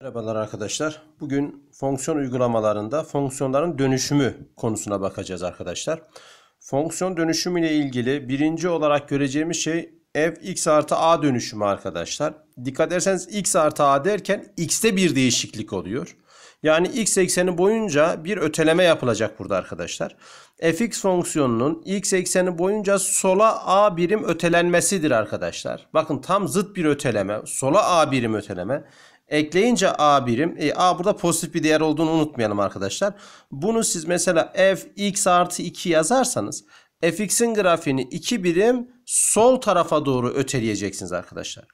Merhabalar arkadaşlar. Bugün fonksiyon uygulamalarında fonksiyonların dönüşümü konusuna bakacağız arkadaşlar. Fonksiyon dönüşümü ile ilgili birinci olarak göreceğimiz şey f x artı a dönüşümü arkadaşlar. Dikkat ederseniz x artı a derken x'te bir değişiklik oluyor. Yani x ekseni boyunca bir öteleme yapılacak burada arkadaşlar. fx fonksiyonunun x ekseni boyunca sola a birim ötelenmesidir arkadaşlar. Bakın tam zıt bir öteleme. Sola a birim öteleme. Ekleyince A birim. E, A burada pozitif bir değer olduğunu unutmayalım arkadaşlar. Bunu siz mesela f(x artı 2 yazarsanız fx'in grafiğini 2 birim sol tarafa doğru öteleyeceksiniz arkadaşlar.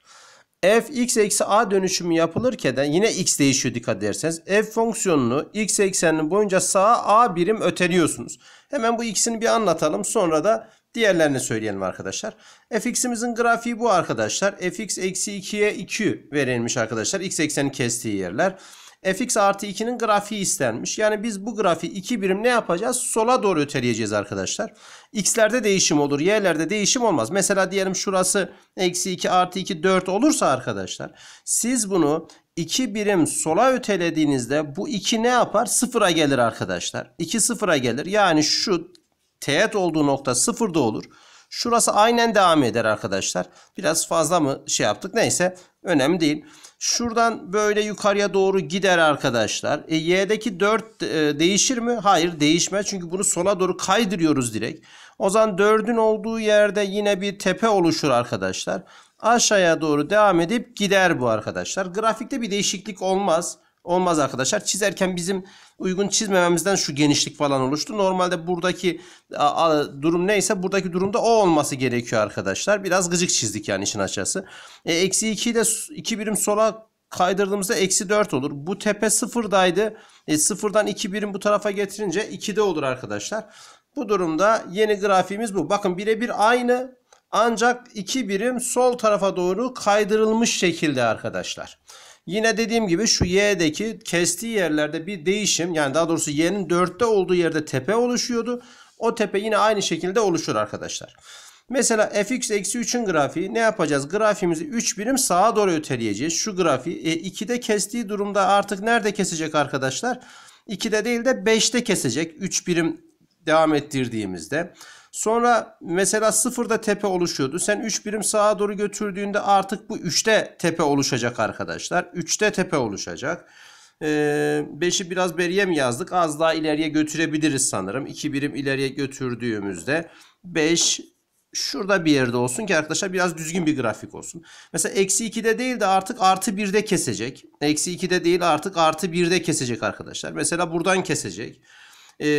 F(x eksi a dönüşümü yapılırken yine x değişiyor dikkat ederseniz. f fonksiyonunu x ekseninin boyunca sağa a birim öteliyorsunuz. Hemen bu ikisini bir anlatalım sonra da Diğerlerini söyleyelim arkadaşlar. fx'imizin grafiği bu arkadaşlar. fx eksi 2'ye 2 verilmiş arkadaşlar. x ekseni kestiği yerler. fx artı 2'nin grafiği istenmiş. Yani biz bu grafiği 2 birim ne yapacağız? Sola doğru öteleyeceğiz arkadaşlar. x'lerde değişim olur. y'lerde değişim olmaz. Mesela diyelim şurası eksi 2 artı 2 4 olursa arkadaşlar. Siz bunu 2 birim sola ötelediğinizde bu 2 ne yapar? Sıfıra gelir arkadaşlar. 2 sıfıra gelir. Yani şu teğet olduğu nokta sıfırda olur. Şurası aynen devam eder arkadaşlar. Biraz fazla mı şey yaptık neyse önemli değil. Şuradan böyle yukarıya doğru gider arkadaşlar. E, y'deki 4 e, değişir mi? Hayır değişmez. Çünkü bunu sola doğru kaydırıyoruz direkt. O zaman 4'ün olduğu yerde yine bir tepe oluşur arkadaşlar. Aşağıya doğru devam edip gider bu arkadaşlar. Grafikte bir değişiklik olmaz. Olmaz arkadaşlar. Çizerken bizim uygun çizmememizden şu genişlik falan oluştu. Normalde buradaki durum neyse buradaki durumda o olması gerekiyor arkadaşlar. Biraz gıcık çizdik yani işin açısı e, Eksi 2 de 2 birim sola kaydırdığımızda eksi 4 olur. Bu tepe sıfırdaydı E, 0'dan 2 birim bu tarafa getirince 2'de olur arkadaşlar. Bu durumda yeni grafiğimiz bu. Bakın birebir aynı ancak 2 birim sol tarafa doğru kaydırılmış şekilde arkadaşlar. Yine dediğim gibi şu y'deki kestiği yerlerde bir değişim yani daha doğrusu y'nin 4'te olduğu yerde tepe oluşuyordu. O tepe yine aynı şekilde oluşur arkadaşlar. Mesela fx eksi 3'ün grafiği ne yapacağız? Grafiğimizi 3 birim sağa doğru öteleyeceğiz. Şu grafiği e, 2'de kestiği durumda artık nerede kesecek arkadaşlar? 2'de değil de 5'te kesecek. 3 birim devam ettirdiğimizde. Sonra mesela sıfırda tepe oluşuyordu. Sen 3 birim sağa doğru götürdüğünde artık bu 3'te tepe oluşacak arkadaşlar. 3'te tepe oluşacak. 5'i ee, biraz beriye mi yazdık? Az daha ileriye götürebiliriz sanırım. 2 birim ileriye götürdüğümüzde 5 şurada bir yerde olsun ki arkadaşlar biraz düzgün bir grafik olsun. Mesela eksi 2'de değil de artık artı 1'de kesecek. Eksi 2'de değil artık artı 1'de kesecek arkadaşlar. Mesela buradan kesecek. E, ee,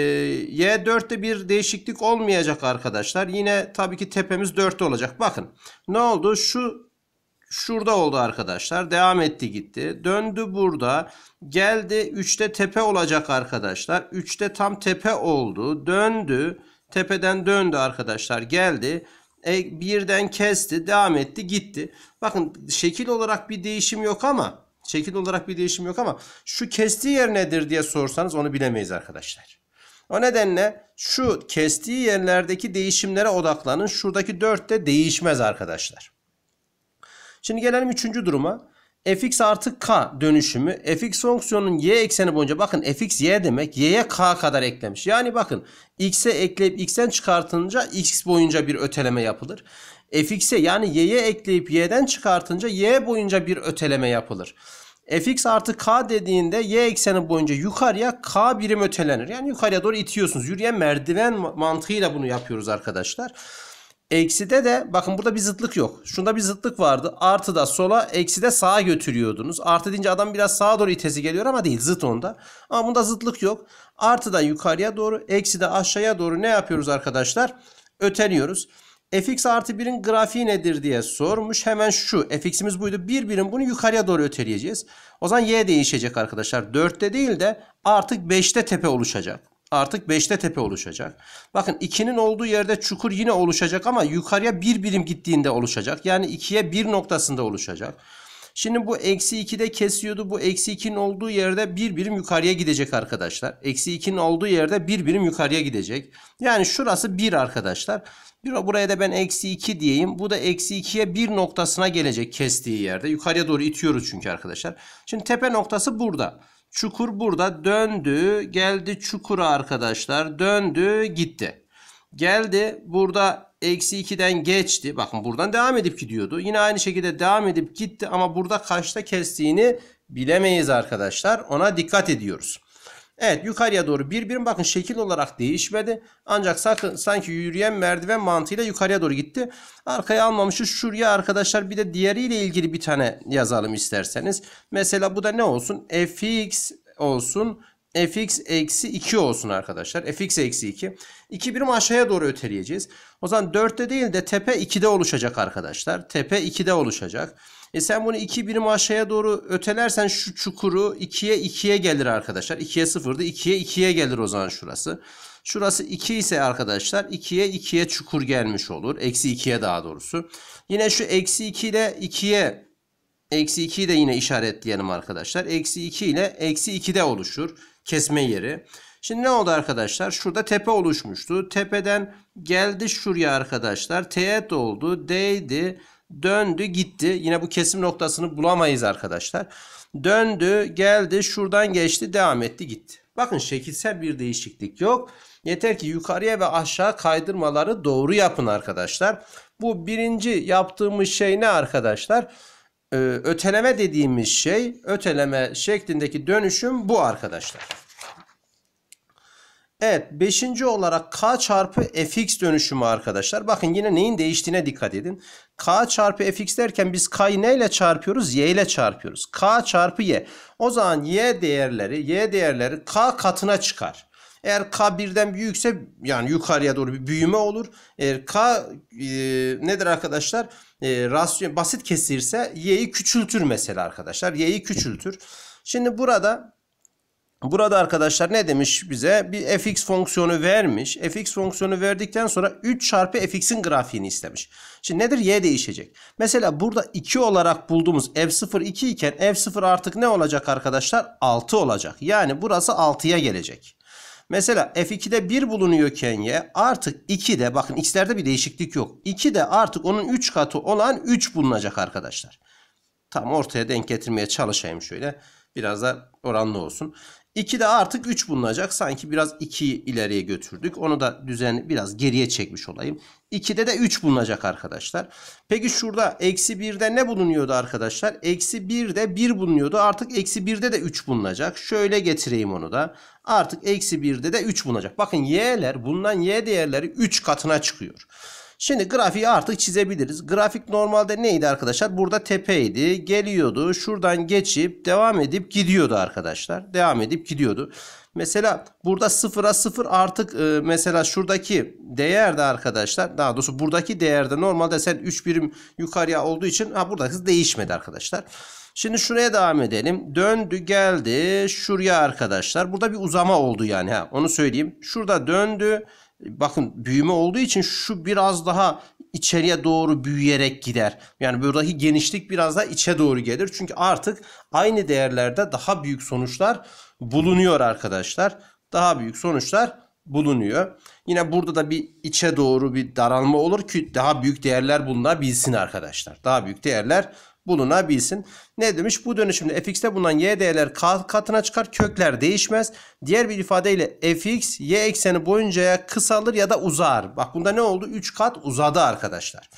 Y4'te bir değişiklik olmayacak arkadaşlar. Yine tabii ki tepemiz 4'te olacak. Bakın ne oldu? Şu şurada oldu arkadaşlar. Devam etti gitti. Döndü burada. Geldi 3'te tepe olacak arkadaşlar. 3'te tam tepe oldu. Döndü. Tepeden döndü arkadaşlar. Geldi. E, birden kesti. Devam etti gitti. Bakın şekil olarak bir değişim yok ama şekil olarak bir değişim yok ama şu kestiği yer nedir diye sorsanız onu bilemeyiz arkadaşlar. O nedenle şu kestiği yerlerdeki değişimlere odaklanın. Şuradaki 4 de değişmez arkadaşlar. Şimdi gelelim üçüncü duruma. fx artı k dönüşümü fx fonksiyonun y ekseni boyunca bakın fx y demek y'ye k kadar eklemiş. Yani bakın x'e ekleyip x'ten çıkartınca x boyunca bir öteleme yapılır fx'e yani y'ye ekleyip y'den çıkartınca y boyunca bir öteleme yapılır fx artı k dediğinde y ekseni boyunca yukarıya k birim ötelenir. Yani yukarıya doğru itiyorsunuz. Yürüyen merdiven mantığıyla bunu yapıyoruz arkadaşlar. Ekside de bakın burada bir zıtlık yok. Şunda bir zıtlık vardı. Artı da sola, eksi de sağa götürüyordunuz. Artı deyince adam biraz sağa doğru itesi geliyor ama değil zıt onda. Ama bunda zıtlık yok. Artıdan yukarıya doğru, eksi de aşağıya doğru ne yapıyoruz arkadaşlar? Öteliyoruz fx artı 1'in grafiği nedir diye sormuş. Hemen şu fx'imiz buydu. Bir birim bunu yukarıya doğru öteleyeceğiz. O zaman y değişecek arkadaşlar. 4'te değil de artık 5'te tepe oluşacak. Artık 5'te tepe oluşacak. Bakın 2'nin olduğu yerde çukur yine oluşacak ama yukarıya bir birim gittiğinde oluşacak. Yani 2'ye 1 noktasında oluşacak. Şimdi bu eksi 2'de kesiyordu. Bu eksi 2'nin olduğu yerde bir birim yukarıya gidecek arkadaşlar. Eksi 2'nin olduğu yerde bir birim yukarıya gidecek. Yani şurası 1 arkadaşlar. Buraya da ben eksi 2 diyeyim. Bu da eksi 2'ye 1 noktasına gelecek kestiği yerde. Yukarıya doğru itiyoruz çünkü arkadaşlar. Şimdi tepe noktası burada. Çukur burada döndü geldi çukura arkadaşlar döndü gitti. Geldi burada eksi 2'den geçti. Bakın buradan devam edip gidiyordu. Yine aynı şekilde devam edip gitti ama burada kaçta kestiğini bilemeyiz arkadaşlar. Ona dikkat ediyoruz. Evet yukarıya doğru bir birim bakın şekil olarak değişmedi. Ancak sakın, sanki yürüyen merdiven mantığıyla yukarıya doğru gitti. Arkaya almamışız şuraya arkadaşlar bir de diğeriyle ilgili bir tane yazalım isterseniz. Mesela bu da ne olsun? fx olsun fx eksi 2 olsun arkadaşlar. fx eksi 2. 2 birim aşağıya doğru öteleyeceğiz. O zaman 4'te değil de tepe 2'de oluşacak arkadaşlar. Tepe 2'de oluşacak. E sen bunu 2 birim aşağıya doğru ötelersen şu çukuru 2'ye 2'ye gelir arkadaşlar. 2'ye 0'dı. 2'ye 2'ye gelir o zaman şurası. Şurası 2 ise arkadaşlar 2'ye 2'ye çukur gelmiş olur. Eksi 2'ye daha doğrusu. Yine şu eksi 2 ile 2'ye eksi 2'yi de yine işaretleyelim arkadaşlar. Eksi 2 ile eksi 2'de oluşur kesme yeri. Şimdi ne oldu arkadaşlar? Şurada tepe oluşmuştu. Tepeden geldi şuraya arkadaşlar. Teğet oldu. Değdi. Döndü gitti. Yine bu kesim noktasını bulamayız arkadaşlar. Döndü geldi şuradan geçti devam etti gitti. Bakın şekilsel bir değişiklik yok. Yeter ki yukarıya ve aşağı kaydırmaları doğru yapın arkadaşlar. Bu birinci yaptığımız şey ne arkadaşlar? Arkadaşlar e, öteleme dediğimiz şey öteleme şeklindeki dönüşüm bu arkadaşlar. Evet beşinci olarak k çarpı fx dönüşümü arkadaşlar. Bakın yine neyin değiştiğine dikkat edin. k çarpı fx derken biz k'yı neyle çarpıyoruz? y ile çarpıyoruz. k çarpı y. O zaman y değerleri y değerleri k katına çıkar. Eğer K birden büyükse yani yukarıya doğru bir büyüme olur. Eğer K e, nedir arkadaşlar? E, rasyon, basit kesirse Y'yi küçültür mesela arkadaşlar. Y'yi küçültür. Şimdi burada Burada arkadaşlar ne demiş bize? Bir fx fonksiyonu vermiş. fx fonksiyonu verdikten sonra 3 çarpı fx'in grafiğini istemiş. Şimdi nedir? Y değişecek. Mesela burada 2 olarak bulduğumuz f0 2 iken f0 artık ne olacak arkadaşlar? 6 olacak. Yani burası 6'ya gelecek. Mesela F2'de 1 bulunuyorken Y artık 2'de bakın x'lerde bir değişiklik yok. 2'de artık onun 3 katı olan 3 bulunacak arkadaşlar. Tam ortaya denk getirmeye çalışayım şöyle. Biraz da oranlı olsun. 2 de artık 3 bulunacak. Sanki biraz 2'yi ileriye götürdük. Onu da düzen biraz geriye çekmiş olayım. 2'de de 3 bulunacak arkadaşlar. Peki şurada eksi 1'de ne bulunuyordu arkadaşlar? Eksi 1'de 1 bulunuyordu. Artık eksi 1'de de 3 bulunacak. Şöyle getireyim onu da. Artık eksi 1'de de 3 bulunacak. Bakın y'ler bulunan y değerleri 3 katına çıkıyor. Şimdi grafiği artık çizebiliriz. Grafik normalde neydi arkadaşlar? Burada tepeydi. Geliyordu. Şuradan geçip devam edip gidiyordu arkadaşlar. Devam edip gidiyordu. Mesela burada sıfıra sıfır artık e, mesela şuradaki değerde arkadaşlar daha doğrusu buradaki değerde normalde sen 3 birim yukarıya olduğu için ha buradaki değişmedi arkadaşlar. Şimdi şuraya devam edelim. Döndü geldi şuraya arkadaşlar. Burada bir uzama oldu yani ha onu söyleyeyim. Şurada döndü bakın büyüme olduğu için şu biraz daha içeriye doğru büyüyerek gider. Yani buradaki genişlik biraz daha içe doğru gelir. Çünkü artık aynı değerlerde daha büyük sonuçlar bulunuyor arkadaşlar. Daha büyük sonuçlar bulunuyor. Yine burada da bir içe doğru bir daralma olur ki daha büyük değerler bulunabilsin arkadaşlar. Daha büyük değerler bulunabilsin. Ne demiş? Bu dönüşümde fx'te bulunan y değerler katına çıkar. Kökler değişmez. Diğer bir ifadeyle fx y ekseni boyuncaya kısalır ya da uzar. Bak bunda ne oldu? 3 kat uzadı arkadaşlar.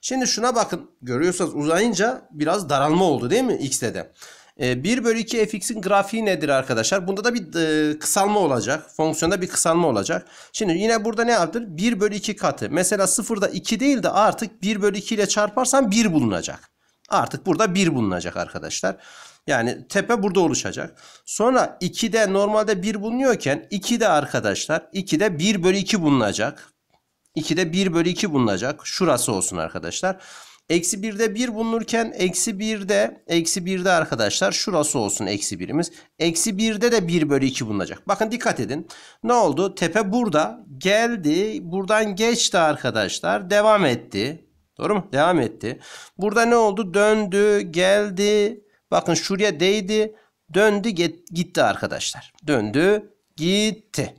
Şimdi şuna bakın. Görüyorsanız uzayınca biraz daralma oldu değil mi x'te de? 1 ee, bölü 2 fx'in grafiği nedir arkadaşlar? Bunda da bir e, kısalma olacak. Fonksiyonda bir kısalma olacak. Şimdi yine burada ne yaptır? 1 bölü 2 katı. Mesela 0'da 2 değil de artık 1 bölü 2 ile çarparsan 1 bulunacak. Artık burada 1 bulunacak arkadaşlar. Yani tepe burada oluşacak. Sonra 2'de normalde 1 bulunuyorken 2'de arkadaşlar 2'de 1 bölü 2 bulunacak. 2'de 1 bölü 2 bulunacak. Şurası olsun arkadaşlar. Eksi 1'de 1 bulunurken eksi 1'de eksi 1'de arkadaşlar şurası olsun eksi 1'imiz. Eksi 1'de de 1 bölü 2 bulunacak. Bakın dikkat edin. Ne oldu? Tepe burada geldi. Buradan geçti arkadaşlar. Devam etti. Doğru mu? Devam etti. Burada ne oldu? Döndü, geldi. Bakın şuraya değdi. Döndü, gitti arkadaşlar. Döndü, gitti.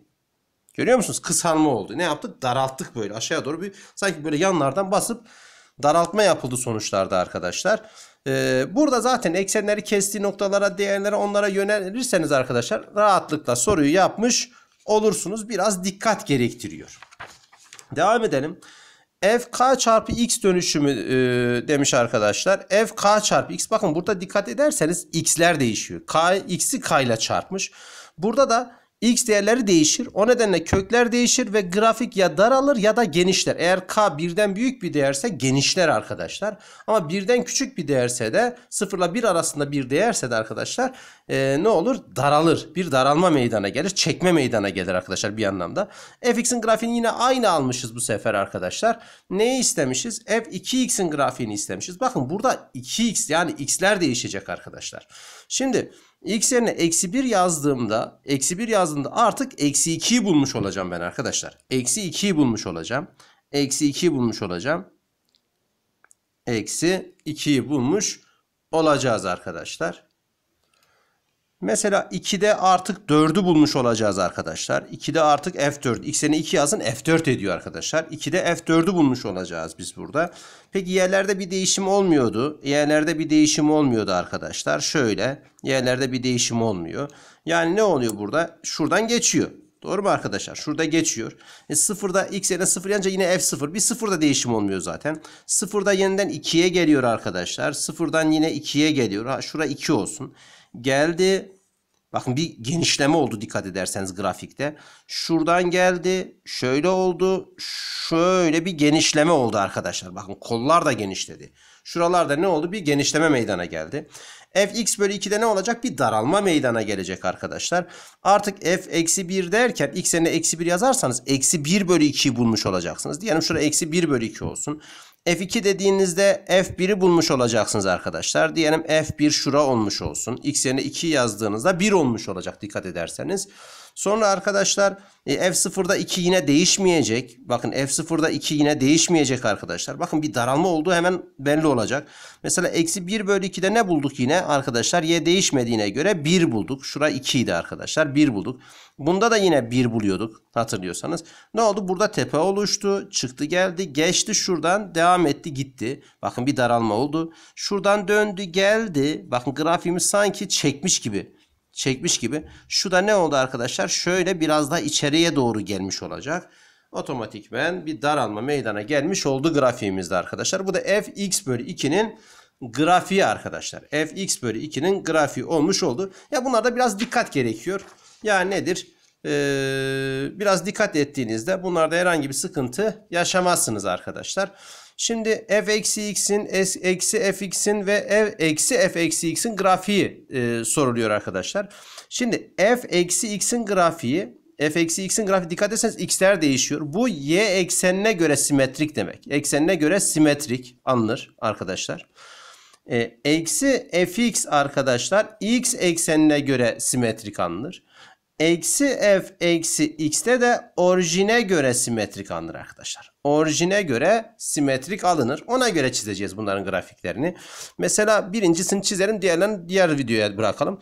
Görüyor musunuz? Kısalma oldu. Ne yaptık? Daralttık böyle aşağıya doğru bir sanki böyle yanlardan basıp daraltma yapıldı sonuçlarda arkadaşlar. Ee, burada zaten eksenleri kestiği noktalara, değerlere onlara yönelirseniz arkadaşlar rahatlıkla soruyu yapmış olursunuz. Biraz dikkat gerektiriyor. Devam edelim f k çarpı x dönüşümü e, demiş arkadaşlar. f k çarpı x bakın burada dikkat ederseniz x'ler değişiyor. K x'i k ile çarpmış. Burada da x değerleri değişir. O nedenle kökler değişir ve grafik ya daralır ya da genişler. Eğer k birden büyük bir değerse genişler arkadaşlar. Ama birden küçük bir değerse de sıfırla bir arasında bir değerse de arkadaşlar e, ne olur? Daralır. Bir daralma meydana gelir. Çekme meydana gelir arkadaşlar bir anlamda. fx'in grafiğini yine aynı almışız bu sefer arkadaşlar. Neyi istemişiz? f2x'in grafiğini istemişiz. Bakın burada 2x yani x'ler değişecek arkadaşlar. Şimdi... X yerine eksi 1 yazdığımda eksi 1 yazdığımda artık eksi 2'yi bulmuş olacağım ben arkadaşlar. Eksi 2'yi bulmuş olacağım. Eksi 2'yi bulmuş olacağım. Eksi 2'yi bulmuş olacağız arkadaşlar. Mesela 2'de artık 4'ü bulmuş olacağız arkadaşlar. 2'de artık F4. X'ini 2 yazın F4 ediyor arkadaşlar. 2'de F4'ü bulmuş olacağız biz burada. Peki yerlerde bir değişim olmuyordu. Yerlerde bir değişim olmuyordu arkadaşlar. Şöyle Yerlerde bir değişim olmuyor. Yani ne oluyor burada? Şuradan geçiyor. Doğru mu arkadaşlar? Şurada geçiyor. E sıfırda x yerine sıfır yanınca yine f0. Bir sıfırda değişim olmuyor zaten. Sıfırda yeniden 2'ye geliyor arkadaşlar. Sıfırdan yine 2'ye geliyor. Ha, şura 2 olsun geldi. Bakın bir genişleme oldu dikkat ederseniz grafikte. Şuradan geldi, şöyle oldu, şöyle bir genişleme oldu arkadaşlar. Bakın kollar da genişledi. Şuralarda ne oldu? Bir genişleme meydana geldi. Fx bölü 2'de ne olacak? Bir daralma meydana gelecek arkadaşlar. Artık f eksi 1 derken x yerine eksi 1 yazarsanız eksi 1 bölü 2'yi bulmuş olacaksınız. Diyelim şurada eksi 1 bölü 2 olsun. F2 dediğinizde F1'i bulmuş olacaksınız arkadaşlar. Diyelim F1 şura olmuş olsun. X yerine 2 yazdığınızda 1 olmuş olacak dikkat ederseniz. Sonra arkadaşlar e, F0'da 2 yine değişmeyecek. Bakın F0'da 2 yine değişmeyecek arkadaşlar. Bakın bir daralma olduğu hemen belli olacak. Mesela eksi 1 bölü 2'de ne bulduk yine arkadaşlar? Y değişmediğine göre 1 bulduk. Şura 2 idi arkadaşlar. 1 bulduk. Bunda da yine 1 buluyorduk hatırlıyorsanız. Ne oldu? Burada tepe oluştu. Çıktı geldi. Geçti şuradan. Devam etti gitti. Bakın bir daralma oldu. Şuradan döndü geldi. Bakın grafiğimiz sanki çekmiş gibi çekmiş gibi. Şu da ne oldu arkadaşlar? Şöyle biraz daha içeriye doğru gelmiş olacak. Otomatikmen bir daralma meydana gelmiş oldu grafiğimizde arkadaşlar. Bu da fx bölü 2'nin grafiği arkadaşlar. fx bölü 2'nin grafiği olmuş oldu. Ya bunlarda biraz dikkat gerekiyor. Ya nedir? Ee, biraz dikkat ettiğinizde bunlarda herhangi bir sıkıntı yaşamazsınız arkadaşlar. Şimdi f eksi x'in, eksi f x'in ve f eksi f eksi x'in grafiği e, soruluyor arkadaşlar. Şimdi f eksi x'in grafiği f eksi x'in grafiği dikkat etseniz x'ler değişiyor. Bu y eksenine göre simetrik demek. Eksenine göre simetrik anılır arkadaşlar. E, eksi x arkadaşlar x eksenine göre simetrik anılır. Eksi f eksi x'te de orijine göre simetrik alınır arkadaşlar. Orijine göre simetrik alınır. Ona göre çizeceğiz bunların grafiklerini. Mesela birincisini çizelim diğerlerini diğer videoya bırakalım.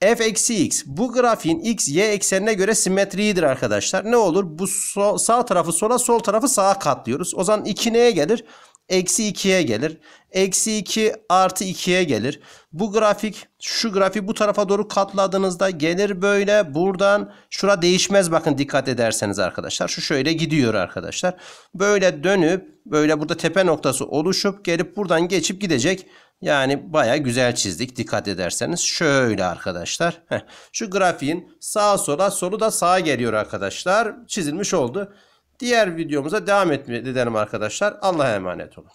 f eksi x bu grafiğin x y eksenine göre simetriğidir arkadaşlar. Ne olur? Bu so sağ tarafı sola sol tarafı sağa katlıyoruz. O zaman 2 neye gelir? Eksi 2'ye gelir. Eksi 2 artı 2'ye gelir. Bu grafik şu grafiği bu tarafa doğru katladığınızda gelir böyle. Buradan şura değişmez bakın dikkat ederseniz arkadaşlar. Şu şöyle gidiyor arkadaşlar. Böyle dönüp böyle burada tepe noktası oluşup gelip buradan geçip gidecek. Yani baya güzel çizdik dikkat ederseniz. Şöyle arkadaşlar. Heh. Şu grafiğin sağa sola solu da sağa geliyor arkadaşlar. Çizilmiş oldu. Diğer videomuza devam etmeye edelim arkadaşlar. Allah'a emanet olun.